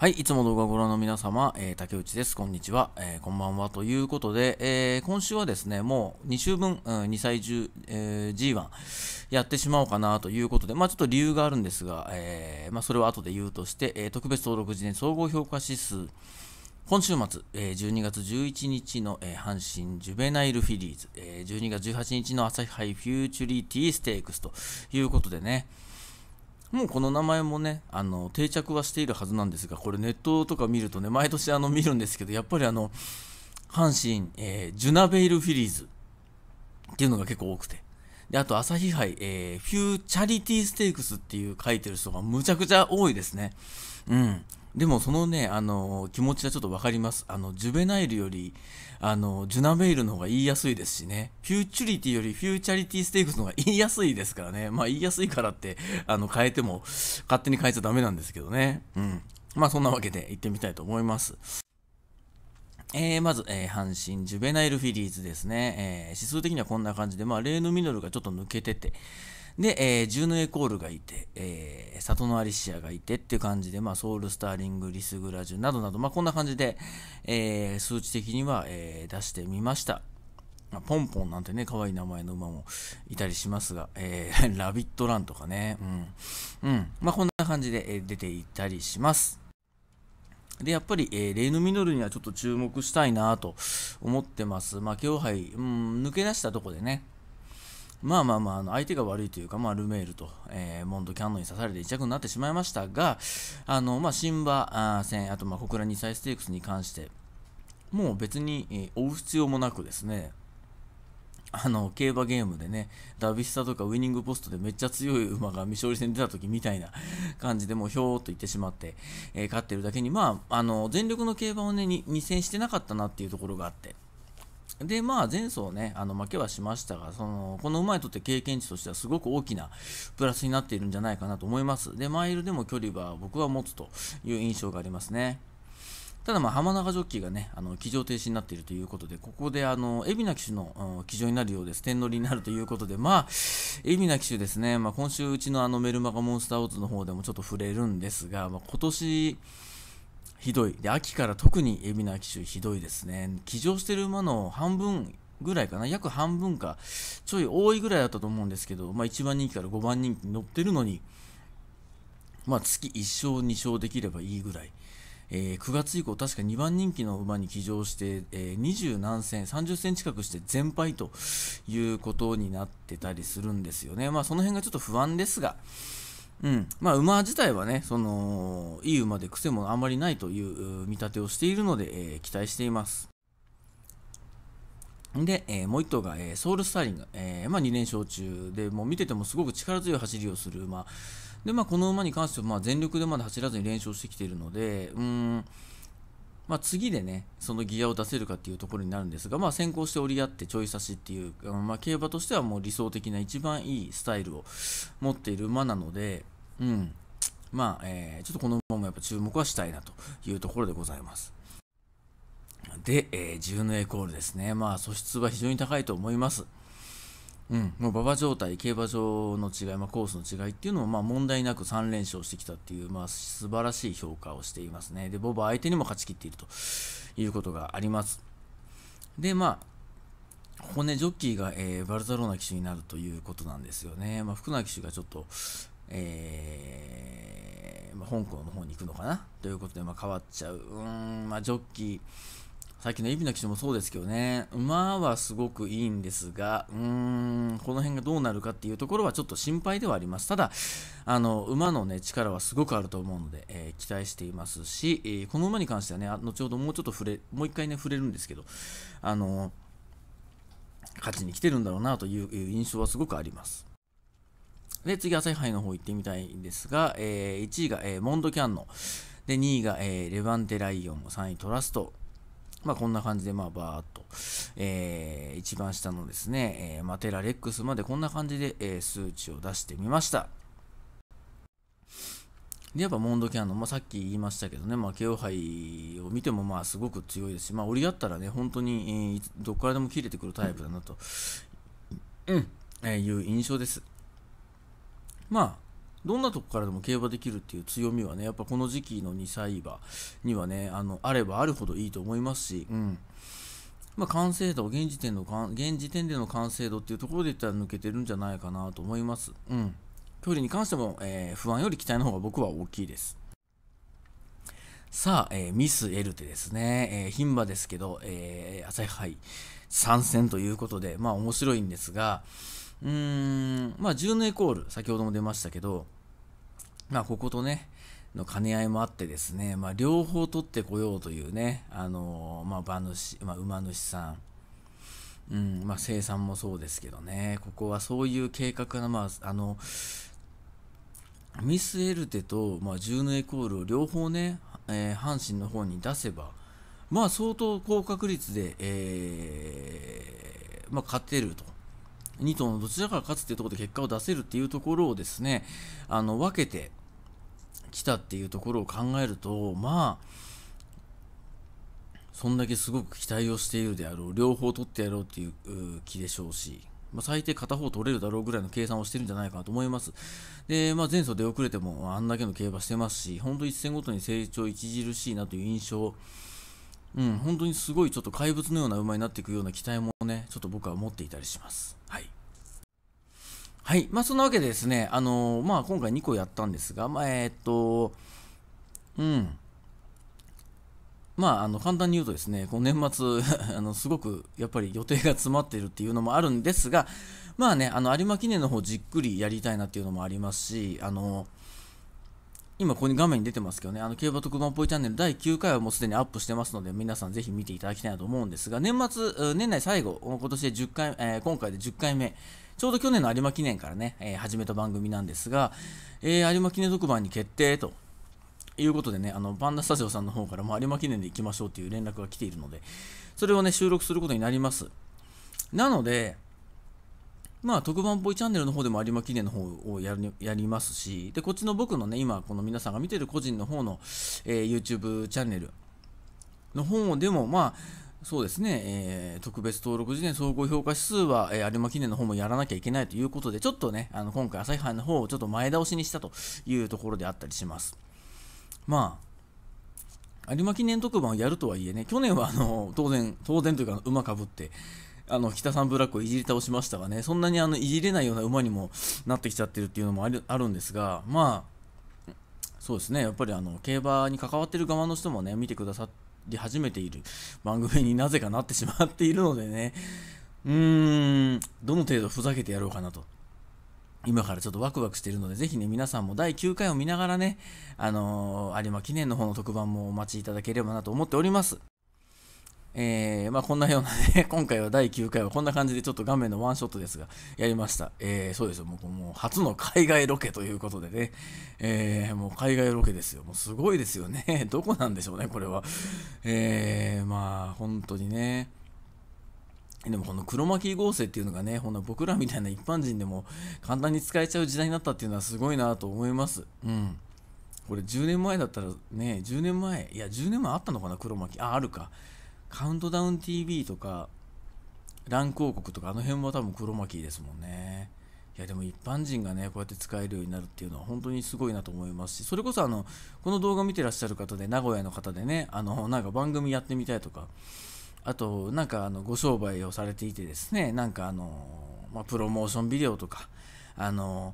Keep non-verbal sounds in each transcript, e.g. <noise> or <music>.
はい、いつも動画をご覧の皆様、えー、竹内です。こんにちは、えー、こんばんは。ということで、えー、今週はですね、もう2週分、うん、2歳中、え G1 やってしまおうかなということで、まあちょっと理由があるんですが、えまあ、それは後で言うとして、え特別登録時点総合評価指数、今週末、えー、12月11日の、えー、阪神ジュベナイルフィリーズ、えー、12月18日の朝日杯フューチュリティステークスということでね、もうこの名前もねあの定着はしているはずなんですがこれネットとか見るとね毎年あの見るんですけどやっぱりあの阪神、えー、ジュナベイルフィリーズっていうのが結構多くてであと朝日杯、えー、フューチャリティーステークスっていう書いてる人がむちゃくちゃ多いですねうんでもそのね、あの気持ちはちょっとわかります。あの、ジュベナイルより、あの、ジュナベイルの方が言いやすいですしね。フューチュリティよりフューチャリティステークスの方が言いやすいですからね。まあ言いやすいからって、あの、変えても、勝手に変えちゃダメなんですけどね。うん。まあそんなわけで行ってみたいと思います。えー、まず、えー、阪神ジュベナイルフィリーズですね、えー、指数的にはこんな感じで、まあ、レーヌ・ミドルがちょっと抜けてて、で、えー、ジューヌ・エコールがいて、えー、里のアリシアがいてっていう感じで、まあ、ソウル・スターリング、リス・グラジュなどなど、まあ、こんな感じで、えー、数値的には、えー、出してみました。まポンポンなんてね、可愛い名前の馬もいたりしますが、えー、<laughs> ラビットランとかね、うん。うん。まあ、こんな感じで、え出ていたりします。で、やっぱり、えー、レイヌ・ミノルにはちょっと注目したいなと思ってます。まあ、今日杯、うん、抜け出したとこでね、まあまあまあ、あの相手が悪いというか、まあ、ルメールと、えー、モンド・キャノンに刺されて1着になってしまいましたが、あのまあ、新馬戦、あとまあ小倉2歳ステークスに関して、もう別に、えー、追う必要もなくですね、あの、競馬ゲームでね、ダビスタとかウィニングポストでめっちゃ強い馬が未勝利戦出た時みたいな <laughs> 感じでもうひょーっといってしまって、えー、勝ってるだけに、まあ、あの、全力の競馬をね、に2戦してなかったなっていうところがあって、でまあ、前走ねあの負けはしましたがそのこの馬にとって経験値としてはすごく大きなプラスになっているんじゃないかなと思いますでマイルでも距離は僕は持つという印象がありますねただま浜中ジョッキーがねあの騎乗停止になっているということでここであの海老名騎手の騎乗になるようです天乗りになるということでまあ海老名騎手ですね、まあ、今週うちのあのメルマガモンスターオーズの方でもちょっと触れるんですが、まあ、今年ひどいで秋から特に海老名騎手ひどいですね騎乗してる馬の半分ぐらいかな約半分かちょい多いぐらいだったと思うんですけど、まあ、1番人気から5番人気に乗ってるのに、まあ、月1勝2勝できればいいぐらい、えー、9月以降確か2番人気の馬に騎乗して、えー、20何戦30戦近くして全敗ということになってたりするんですよねまあその辺がちょっと不安ですがうんまあ、馬自体はねそのいい馬で癖もあまりないという見立てをしているので、えー、期待していますで、えー、もう1頭が、えー、ソウルスターリング、えー、まあ、2連勝中でもう見ててもすごく力強い走りをする馬で、まあ、この馬に関しては、まあ、全力でまだ走らずに連勝してきているのでうんまあ、次でねそのギアを出せるかっていうところになるんですが、まあ、先行して折り合ってちょい差しっていう、まあ、競馬としてはもう理想的な一番いいスタイルを持っている馬なので、うんまあえー、ちょっとこの馬もやっぱ注目はしたいなというところでございます。で、えー、10のエコールですね、まあ、素質は非常に高いと思います。うん、もう馬場状態、競馬場の違い、まあ、コースの違いっていうのをまあ問題なく3連勝してきたっていう、まあ、素晴らしい評価をしていますね。で、ボバ相手にも勝ちきっているということがあります。で、まあ、ここね、ジョッキーが、えー、バルザローナ騎手になるということなんですよね。まあ、福永騎手がちょっと、えーまあ、香港の方に行くのかなということで、まあ、変わっちゃう。うん、まあ、ジョッキー、さっきの海老名騎手もそうですけどね、馬はすごくいいんですが、うーん、この辺がどうなるかっていうところはちょっと心配ではあります。ただ、あの馬の、ね、力はすごくあると思うので、えー、期待していますし、えー、この馬に関してはね、後ほどもうちょっと触れ、もう一回ね、触れるんですけど、あの勝ちに来てるんだろうなという印象はすごくあります。で、次、朝日杯の方行ってみたいんですが、えー、1位が、えー、モンドキャンノで、2位が、えー、レバンテライオン、3位トラスト、まあ、こんな感じで、まあ、バーっと、えー、一番下のですね、えー、マテラレックスまでこんな感じで、えー、数値を出してみました。で、やっぱモンドキャノン、まあ、さっき言いましたけどね、まあ、KO 杯を見てもまあすごく強いですし、まあ、折り合ったらね、本当に、えー、どこからでも切れてくるタイプだなと、うん、えー、いう印象です。まあ、どんなとこからでも競馬できるっていう強みはねやっぱこの時期の2歳馬にはねあのあればあるほどいいと思いますし、うんまあ、完成度現時点の現時点での完成度っていうところで言ったら抜けてるんじゃないかなと思います、うん、距離に関しても、えー、不安より期待の方が僕は大きいですさあ、えー、ミス・エルテですね、えー、牝馬ですけど、え朝日杯参戦ということで、まあ面白いんですが、うーん、まあ、10のイコール、先ほども出ましたけど、まあ、こことね、の兼ね合いもあってですね、まあ、両方取ってこようというね、あのー、まあ、馬主、まあ、馬主さん、うん、まあ、生産もそうですけどね、ここはそういう計画が、まあ、あの、ミス・エルテと、まあ、10のイコールを両方ね、えー、阪神の方に出せば、まあ、相当高確率で、えーまあ、勝てると2頭のどちらから勝つっていうところで結果を出せるっていうところをですねあの分けてきたっていうところを考えるとまあそんだけすごく期待をしているであろう両方取ってやろうっていう気でしょうし、まあ、最低片方取れるだろうぐらいの計算をしてるんじゃないかなと思いますで、まあ、前走出遅れてもあんだけの競馬してますし本当一戦ごとに成長著しいなという印象うん、本当にすごいちょっと怪物のような馬になっていくような期待もね、ちょっと僕は持っていたりします。はい。はい。まあ、そんなわけでですね、あのー、まあ、今回2個やったんですが、まあ、えー、っと、うん。まあ、あの簡単に言うとですね、この年末 <laughs> あの、すごくやっぱり予定が詰まっているっていうのもあるんですが、まあね、あの有馬記念の方じっくりやりたいなっていうのもありますし、あのー今ここに画面に出てますけどね、あの競馬特番ぽいチャンネル第9回はもうすでにアップしてますので、皆さんぜひ見ていただきたいなと思うんですが、年末、年内最後、今年で10回、えー、今回で10回目、ちょうど去年の有馬記念からね、えー、始めた番組なんですが、えー、有馬記念特番に決定ということでね、あのパンダスタジオさんの方からも有馬記念で行きましょうっていう連絡が来ているので、それをね、収録することになります。なので、まあ、特番ぽいチャンネルの方でも有馬記念の方をやるやりますし、で、こっちの僕のね、今、この皆さんが見てる個人の方の、えー、YouTube チャンネルの方でも、まあ、そうですね、えー、特別登録時点総合評価指数は、えー、有馬記念の方もやらなきゃいけないということで、ちょっとね、あの今回、朝日杯の方をちょっと前倒しにしたというところであったりします。まあ、有馬記念特番をやるとはいえね、去年はあの当然、当然というか、馬かぶって、あの北さんブラックをいじり倒しましたがねそんなにあのいじれないような馬にもなってきちゃってるっていうのもあるあるんですがまあそうですねやっぱりあの競馬に関わってる側の人もね見てくださり始めている番組になぜかなってしまっているのでねうーんどの程度ふざけてやろうかなと今からちょっとワクワクしているので、ぜひね、皆さんも第9回を見ながらね、あのー、有馬記念の方の特番もお待ちいただければなと思っております。えー、まあ、こんなようなね、<laughs> 今回は第9回はこんな感じでちょっと画面のワンショットですが、やりました。えー、そうですよ、もうもう初の海外ロケということでね、えー、もう海外ロケですよ、もうすごいですよね、<laughs> どこなんでしょうね、これは。えー、まあ、本当にね。でもこの黒巻合成っていうのがね、ほんな僕らみたいな一般人でも簡単に使えちゃう時代になったっていうのはすごいなと思います。うん。これ10年前だったらね、10年前、いや10年前あったのかな、黒巻。あ、あるか。カウントダウン TV とか、ラン広告とか、あの辺は多分黒巻ですもんね。いやでも一般人がねこうやって使えるようになるっていうのは本当にすごいなと思いますしそれこそあのこの動画見てらっしゃる方で名古屋の方でねあのなんか番組やってみたいとかあとなんかあのご商売をされていてですねなんかあのまプロモーションビデオとかあの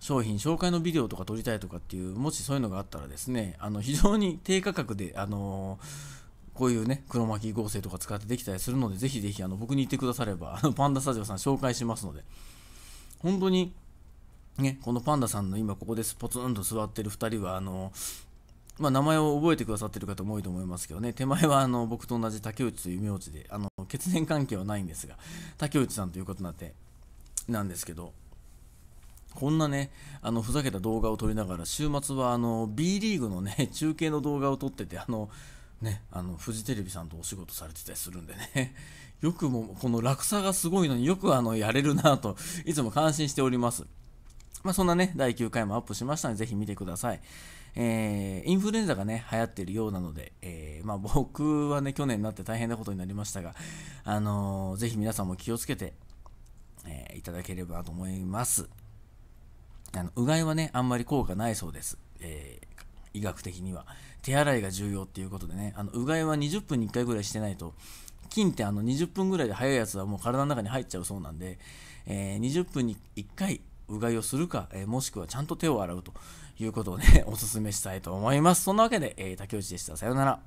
商品紹介のビデオとか撮りたいとかっていうもしそういうのがあったらですねあの非常に低価格であのこういうね、黒巻合成とか使ってできたりするので、ぜひぜひあの僕に言ってくだされば、あのパンダスタジオさん紹介しますので、本当に、ね、このパンダさんの今ここでポツンと座ってる2人は、あの、まあ、名前を覚えてくださってる方も多いと思いますけどね、手前はあの僕と同じ竹内という名字で、あの血縁関係はないんですが、竹内さんということになって、なんですけど、こんなね、あのふざけた動画を撮りながら、週末はあの B リーグのね、中継の動画を撮ってて、あのね、あのフジテレビさんとお仕事されてたりするんでね <laughs> よくもこの落差がすごいのによくあのやれるなといつも感心しております。まあ、そんなね、第9回もアップしましたので、ぜひ見てください。えー、インフルエンザがね、流行っているようなので、えー、まあ、僕はね、去年になって大変なことになりましたが、あのー、ぜひ皆さんも気をつけて、えー、いただければと思います。あの、うがいはね、あんまり効果ないそうです。え医学的には手洗いが重要っていうことでねあのうがいは20分に1回ぐらいしてないと菌ってあの20分ぐらいで早いやつはもう体の中に入っちゃうそうなんで、えー、20分に1回うがいをするか、えー、もしくはちゃんと手を洗うということをねおすすめしたいと思いますそんなわけで、えー、竹内でしたさようなら